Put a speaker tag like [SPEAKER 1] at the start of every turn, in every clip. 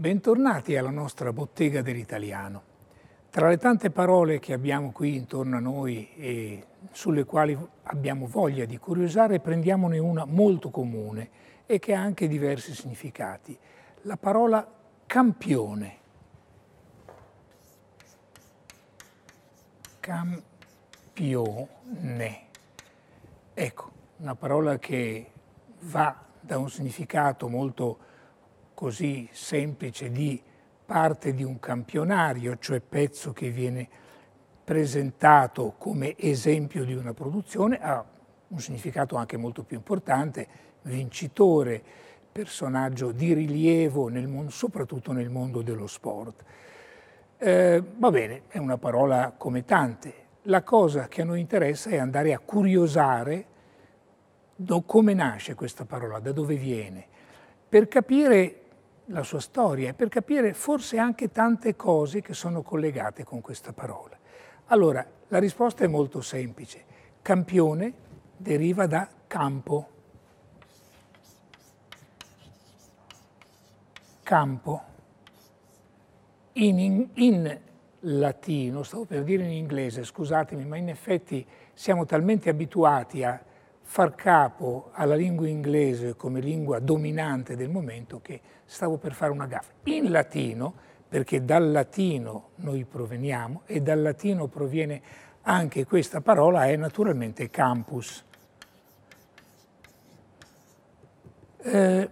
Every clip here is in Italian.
[SPEAKER 1] Bentornati alla nostra bottega dell'italiano. Tra le tante parole che abbiamo qui intorno a noi e sulle quali abbiamo voglia di curiosare, prendiamone una molto comune e che ha anche diversi significati, la parola campione. Campione. Ecco, una parola che va da un significato molto così semplice di parte di un campionario, cioè pezzo che viene presentato come esempio di una produzione, ha un significato anche molto più importante, vincitore, personaggio di rilievo nel mondo, soprattutto nel mondo dello sport. Eh, va bene, è una parola come tante. La cosa che a noi interessa è andare a curiosare come nasce questa parola, da dove viene, per capire la sua storia e per capire forse anche tante cose che sono collegate con questa parola. Allora, la risposta è molto semplice. Campione deriva da campo. Campo. In, in, in, latino, stavo per dire in inglese, scusatemi, ma in effetti siamo talmente abituati a far capo alla lingua inglese come lingua dominante del momento che stavo per fare una gaffa. In latino, perché dal latino noi proveniamo e dal latino proviene anche questa parola, è naturalmente campus. Eh,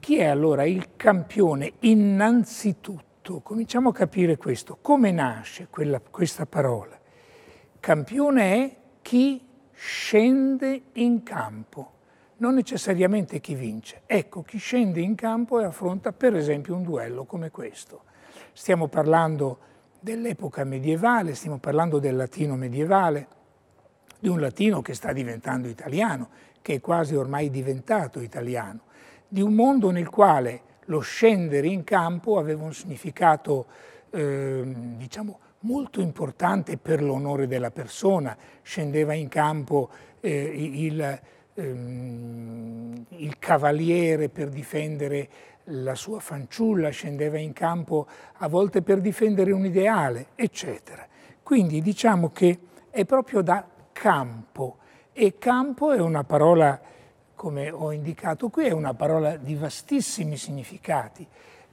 [SPEAKER 1] chi è allora il campione innanzitutto? Cominciamo a capire questo. Come nasce quella, questa parola? Campione è chi scende in campo, non necessariamente chi vince. Ecco, chi scende in campo e affronta per esempio un duello come questo. Stiamo parlando dell'epoca medievale, stiamo parlando del latino medievale, di un latino che sta diventando italiano, che è quasi ormai diventato italiano, di un mondo nel quale lo scendere in campo aveva un significato, eh, diciamo, molto importante per l'onore della persona, scendeva in campo eh, il, ehm, il cavaliere per difendere la sua fanciulla, scendeva in campo a volte per difendere un ideale, eccetera. Quindi diciamo che è proprio da campo e campo è una parola, come ho indicato qui, è una parola di vastissimi significati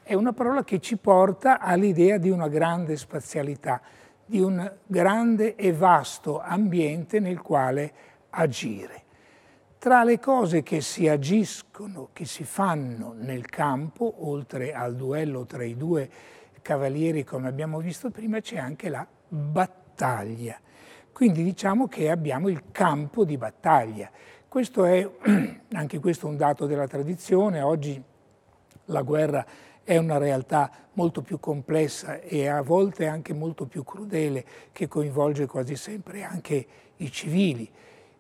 [SPEAKER 1] è una parola che ci porta all'idea di una grande spazialità, di un grande e vasto ambiente nel quale agire. Tra le cose che si agiscono, che si fanno nel campo, oltre al duello tra i due cavalieri come abbiamo visto prima, c'è anche la battaglia. Quindi diciamo che abbiamo il campo di battaglia. Questo è, anche questo un dato della tradizione, oggi la guerra è una realtà molto più complessa e a volte anche molto più crudele che coinvolge quasi sempre anche i civili.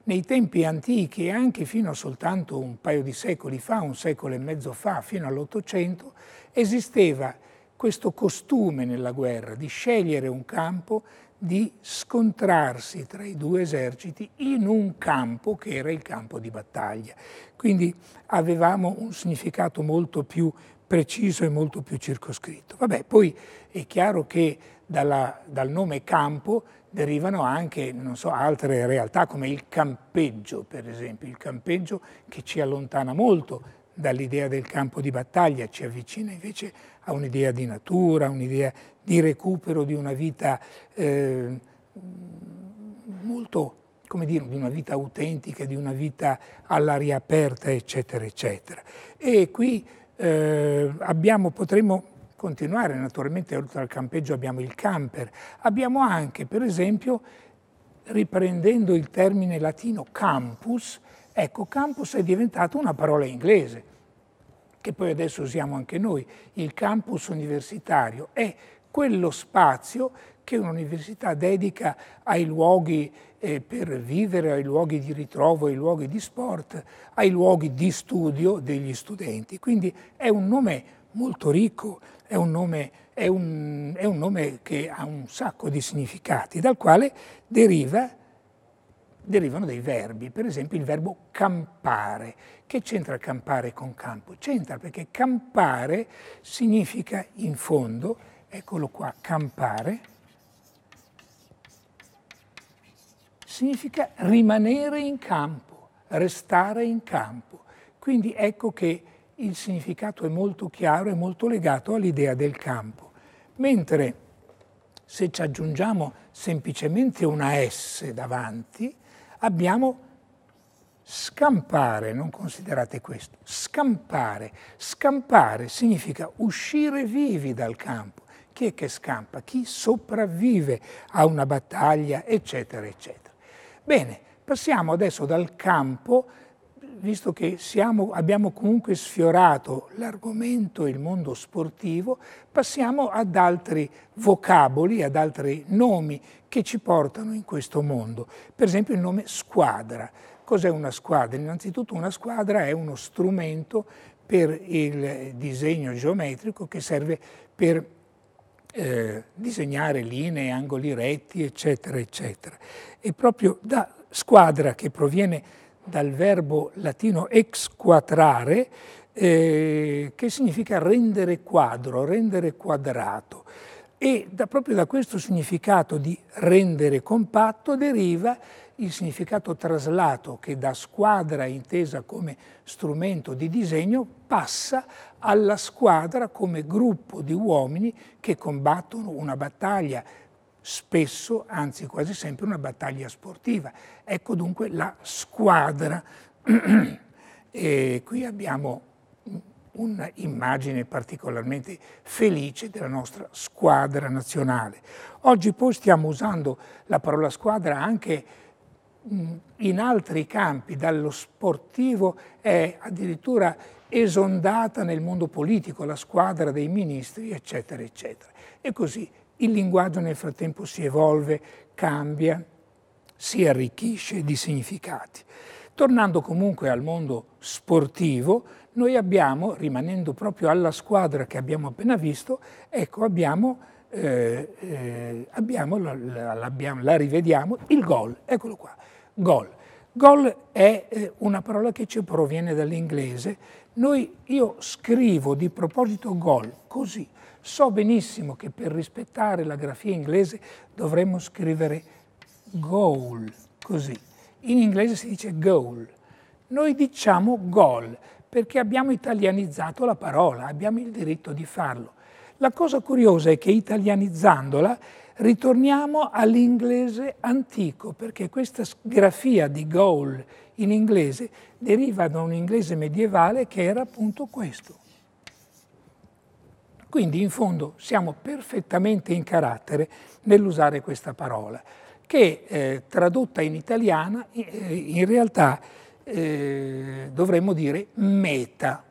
[SPEAKER 1] Nei tempi antichi e anche fino a soltanto un paio di secoli fa, un secolo e mezzo fa, fino all'Ottocento, esisteva questo costume nella guerra di scegliere un campo, di scontrarsi tra i due eserciti in un campo che era il campo di battaglia. Quindi avevamo un significato molto più preciso e molto più circoscritto. Vabbè, poi è chiaro che dalla, dal nome campo derivano anche so, altre realtà come il campeggio, per esempio, il campeggio che ci allontana molto dall'idea del campo di battaglia, ci avvicina invece a un'idea di natura, un'idea di recupero di una vita eh, molto, come dire, di una vita autentica, di una vita all'aria aperta, eccetera, eccetera. E qui eh, abbiamo, potremmo continuare, naturalmente oltre al campeggio abbiamo il camper, abbiamo anche, per esempio, riprendendo il termine latino campus, Ecco, campus è diventata una parola inglese, che poi adesso usiamo anche noi. Il campus universitario è quello spazio che un'università dedica ai luoghi eh, per vivere, ai luoghi di ritrovo, ai luoghi di sport, ai luoghi di studio degli studenti. Quindi è un nome molto ricco, è un nome, è un, è un nome che ha un sacco di significati, dal quale deriva derivano dei verbi, per esempio il verbo campare. Che c'entra campare con campo? C'entra perché campare significa in fondo, eccolo qua, campare, significa rimanere in campo, restare in campo. Quindi ecco che il significato è molto chiaro e molto legato all'idea del campo. Mentre se ci aggiungiamo semplicemente una S davanti, abbiamo scampare, non considerate questo, scampare. Scampare significa uscire vivi dal campo. Chi è che scampa? Chi sopravvive a una battaglia, eccetera, eccetera. Bene, passiamo adesso dal campo, visto che siamo, abbiamo comunque sfiorato l'argomento il mondo sportivo, passiamo ad altri vocaboli, ad altri nomi che ci portano in questo mondo. Per esempio il nome squadra. Cos'è una squadra? Innanzitutto una squadra è uno strumento per il disegno geometrico che serve per eh, disegnare linee, angoli retti, eccetera, eccetera. E proprio da squadra che proviene dal verbo latino exquadrare, eh, che significa rendere quadro, rendere quadrato. E da, proprio da questo significato di rendere compatto deriva il significato traslato che da squadra intesa come strumento di disegno passa alla squadra come gruppo di uomini che combattono una battaglia, spesso, anzi quasi sempre, una battaglia sportiva. Ecco dunque la squadra. e qui abbiamo un'immagine particolarmente felice della nostra squadra nazionale. Oggi poi stiamo usando la parola squadra anche in altri campi, dallo sportivo è addirittura esondata nel mondo politico, la squadra dei ministri, eccetera, eccetera. E così il linguaggio nel frattempo si evolve, cambia, si arricchisce di significati. Tornando comunque al mondo sportivo, noi abbiamo, rimanendo proprio alla squadra che abbiamo appena visto, ecco abbiamo, eh, eh, abbiamo la, la, la, la, rivediamo, il gol, eccolo qua, gol. Gol è eh, una parola che ci proviene dall'inglese. Noi, io scrivo di proposito gol così. So benissimo che per rispettare la grafia inglese dovremmo scrivere goal, così. In inglese si dice goal. Noi diciamo goal perché abbiamo italianizzato la parola, abbiamo il diritto di farlo. La cosa curiosa è che italianizzandola ritorniamo all'inglese antico, perché questa grafia di goal in inglese deriva da un inglese medievale che era appunto questo. Quindi in fondo siamo perfettamente in carattere nell'usare questa parola, che eh, tradotta in italiana eh, in realtà eh, dovremmo dire meta.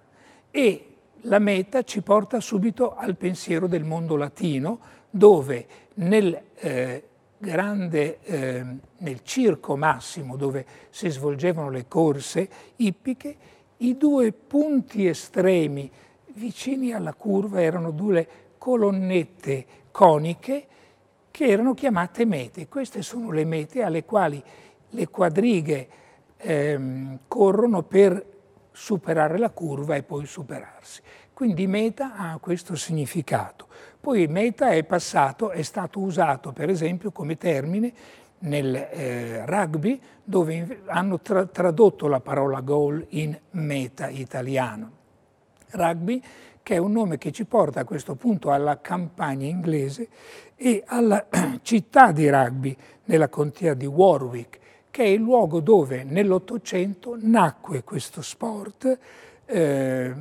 [SPEAKER 1] E la meta ci porta subito al pensiero del mondo latino, dove nel, eh, grande, eh, nel circo massimo dove si svolgevano le corse ippiche, i due punti estremi vicini alla curva erano due colonnette coniche che erano chiamate mete. Queste sono le mete alle quali le quadrighe ehm, corrono per superare la curva e poi superarsi. Quindi meta ha questo significato. Poi meta è passato, è stato usato per esempio come termine nel eh, rugby dove hanno tra- tradotto la parola goal in meta italiano. Rugby che è un nome che ci porta a questo punto alla campagna inglese e alla città di rugby nella contea di Warwick che è il luogo dove nell'Ottocento nacque questo sport eh,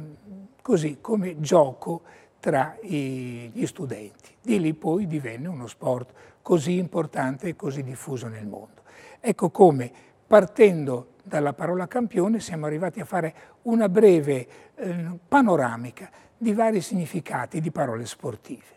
[SPEAKER 1] così come gioco tra i, gli studenti. Di lì poi divenne uno sport così importante e così diffuso nel mondo. Ecco come partendo dalla parola campione siamo arrivati a fare una breve eh, panoramica di vari significati di parole sportive.